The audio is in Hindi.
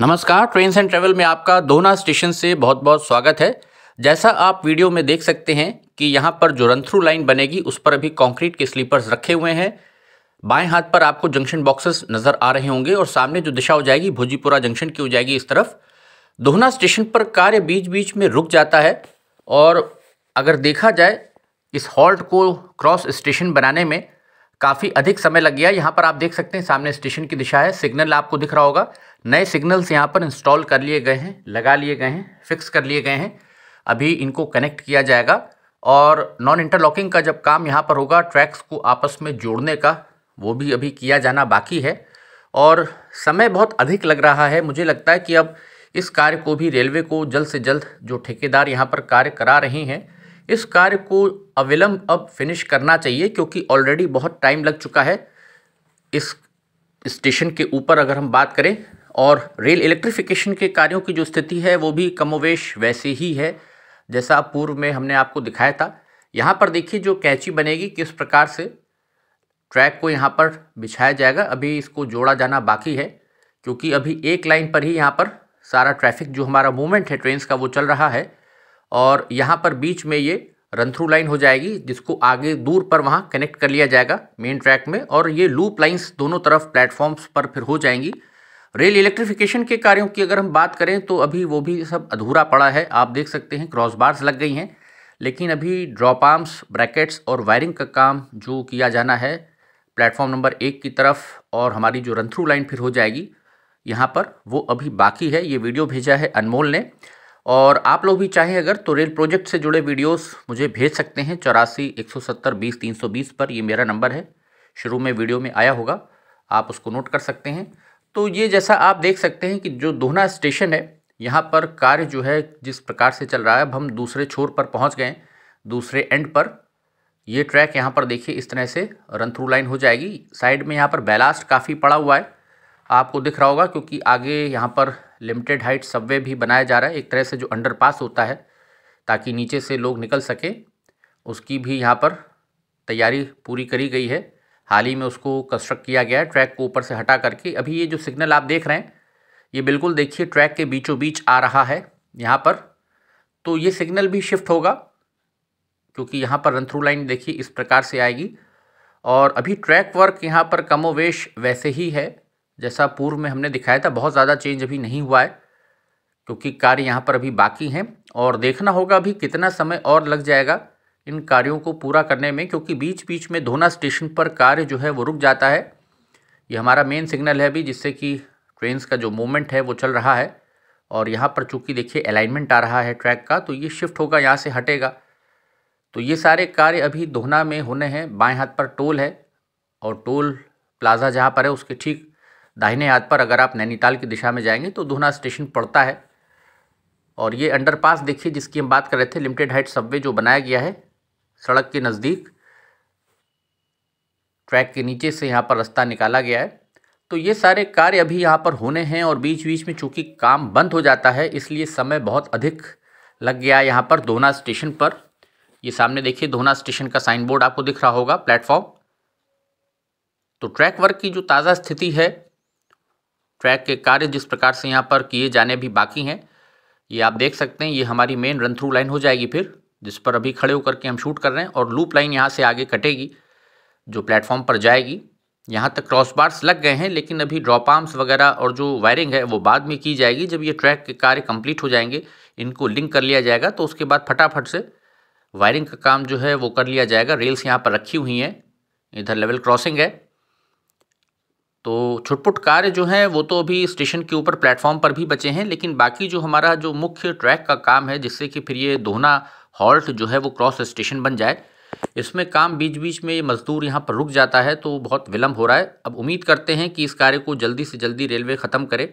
नमस्कार ट्रेन एंड ट्रेवल में आपका दोना स्टेशन से बहुत बहुत स्वागत है जैसा आप वीडियो में देख सकते हैं कि यहाँ पर जो रन थ्रू लाइन बनेगी उस पर अभी कंक्रीट के स्लीपर्स रखे हुए हैं बाएं हाथ पर आपको जंक्शन बॉक्सेस नज़र आ रहे होंगे और सामने जो दिशा हो जाएगी भोजीपुरा जंक्शन की हो जाएगी इस तरफ दोहना स्टेशन पर कार्य बीच बीच में रुक जाता है और अगर देखा जाए इस हॉल्ट को क्रॉस स्टेशन बनाने में काफ़ी अधिक समय लग गया यहाँ पर आप देख सकते हैं सामने स्टेशन की दिशा है सिग्नल आपको दिख रहा होगा नए सिग्नल्स यहाँ पर इंस्टॉल कर लिए गए हैं लगा लिए गए हैं फिक्स कर लिए गए हैं अभी इनको कनेक्ट किया जाएगा और नॉन इंटरलॉकिंग का जब काम यहाँ पर होगा ट्रैक्स को आपस में जोड़ने का वो भी अभी किया जाना बाकी है और समय बहुत अधिक लग रहा है मुझे लगता है कि अब इस कार्य को भी रेलवे को जल्द से जल्द जो ठेकेदार यहाँ पर कार्य करा रहे हैं इस कार्य को अविलंब अब फिनिश करना चाहिए क्योंकि ऑलरेडी बहुत टाइम लग चुका है इस स्टेशन के ऊपर अगर हम बात करें और रेल इलेक्ट्रिफिकेशन के कार्यों की जो स्थिति है वो भी कमोवेश वैसे ही है जैसा पूर्व में हमने आपको दिखाया था यहाँ पर देखिए जो कैची बनेगी किस प्रकार से ट्रैक को यहाँ पर बिछाया जाएगा अभी इसको जोड़ा जाना बाकी है क्योंकि अभी एक लाइन पर ही यहाँ पर सारा ट्रैफिक जो हमारा मूवमेंट है ट्रेन्स का वो चल रहा है और यहाँ पर बीच में ये रन थ्रू लाइन हो जाएगी जिसको आगे दूर पर वहाँ कनेक्ट कर लिया जाएगा मेन ट्रैक में और ये लूप लाइंस दोनों तरफ प्लेटफॉर्म्स पर फिर हो जाएंगी रेल इलेक्ट्रिफिकेशन के कार्यों की अगर हम बात करें तो अभी वो भी सब अधूरा पड़ा है आप देख सकते हैं क्रॉस बार्स लग गई हैं लेकिन अभी ड्रॉप आर्म्स ब्रैकेट्स और वायरिंग का काम जो किया जाना है प्लेटफॉर्म नंबर एक की तरफ और हमारी जो रन थ्रू लाइन फिर हो जाएगी यहाँ पर वो अभी बाकी है ये वीडियो भेजा है अनमोल ने और आप लोग भी चाहें अगर तो रेल प्रोजेक्ट से जुड़े वीडियोस मुझे भेज सकते हैं चौरासी एक सौ सत्तर बीस तीन सौ बीस पर ये मेरा नंबर है शुरू में वीडियो में आया होगा आप उसको नोट कर सकते हैं तो ये जैसा आप देख सकते हैं कि जो दोहना स्टेशन है यहाँ पर कार्य जो है जिस प्रकार से चल रहा है अब हम दूसरे छोर पर पहुँच गए दूसरे एंड पर ये ट्रैक यहाँ पर देखिए इस तरह से रन थ्रू लाइन हो जाएगी साइड में यहाँ पर बैलास्ट काफ़ी पड़ा हुआ है आपको दिख रहा होगा क्योंकि आगे यहाँ पर लिमिटेड हाइट सबवे भी बनाया जा रहा है एक तरह से जो अंडरपास होता है ताकि नीचे से लोग निकल सकें उसकी भी यहाँ पर तैयारी पूरी करी गई है हाल ही में उसको कंस्ट्रक्ट किया गया है ट्रैक को ऊपर से हटा करके अभी ये जो सिग्नल आप देख रहे हैं ये बिल्कुल देखिए ट्रैक के बीचों बीच आ रहा है यहाँ पर तो ये सिग्नल भी शिफ्ट होगा क्योंकि यहाँ पर रन थ्रू लाइन देखिए इस प्रकार से आएगी और अभी ट्रैक वर्क यहाँ पर कमोवेश वैसे ही है जैसा पूर्व में हमने दिखाया था बहुत ज़्यादा चेंज अभी नहीं हुआ है क्योंकि कार्य यहाँ पर अभी बाकी हैं और देखना होगा अभी कितना समय और लग जाएगा इन कार्यों को पूरा करने में क्योंकि बीच बीच में धोना स्टेशन पर कार्य जो है वो रुक जाता है ये हमारा मेन सिग्नल है अभी जिससे कि ट्रेन्स का जो मूवमेंट है वो चल रहा है और यहाँ पर चूंकि देखिए अलाइनमेंट आ रहा है ट्रैक का तो ये शिफ्ट होगा यहाँ से हटेगा तो ये सारे कार्य अभी दोहना में होने हैं बाएं हाथ पर टोल है और टोल प्लाजा जहाँ पर है उसके ठीक दाहिने हाथ पर अगर आप नैनीताल की दिशा में जाएंगे तो दोहना स्टेशन पड़ता है और ये अंडरपास देखिए जिसकी हम बात कर रहे थे लिमिटेड हाइट सबवे जो बनाया गया है सड़क के नज़दीक ट्रैक के नीचे से यहाँ पर रास्ता निकाला गया है तो ये सारे कार्य अभी यहाँ पर होने हैं और बीच बीच में चूँकि काम बंद हो जाता है इसलिए समय बहुत अधिक लग गया है यहाँ पर दोना स्टेशन पर ये सामने देखिए दोना स्टेशन का साइन बोर्ड आपको दिख रहा होगा प्लेटफॉर्म तो ट्रैक वर्क की जो ताज़ा स्थिति है ट्रैक के कार्य जिस प्रकार से यहाँ पर किए जाने भी बाकी हैं ये आप देख सकते हैं ये हमारी मेन रन थ्रू लाइन हो जाएगी फिर जिस पर अभी खड़े होकर के हम शूट कर रहे हैं और लूप लाइन यहाँ से आगे कटेगी जो प्लेटफॉर्म पर जाएगी यहाँ तक क्रॉस बार्स लग गए हैं लेकिन अभी ड्रॉप आर्म्स वगैरह और जो वायरिंग है वो बाद में की जाएगी जब ये ट्रैक के कार्य कंप्लीट हो जाएंगे इनको लिंक कर लिया जाएगा तो उसके बाद फटाफट से वायरिंग का काम जो है वो कर लिया जाएगा रेल्स यहाँ पर रखी हुई हैं इधर लेवल क्रॉसिंग है तो छुटपुट कार्य जो हैं वो तो अभी स्टेशन के ऊपर प्लेटफॉर्म पर भी बचे हैं लेकिन बाकी जो हमारा जो मुख्य ट्रैक का काम है जिससे कि फिर ये दोहना हॉल्ट जो है वो क्रॉस स्टेशन बन जाए इसमें काम बीच बीच में ये मजदूर यहाँ पर रुक जाता है तो बहुत विलम्ब हो रहा है अब उम्मीद करते हैं कि इस कार्य को जल्दी से जल्दी रेलवे ख़त्म करे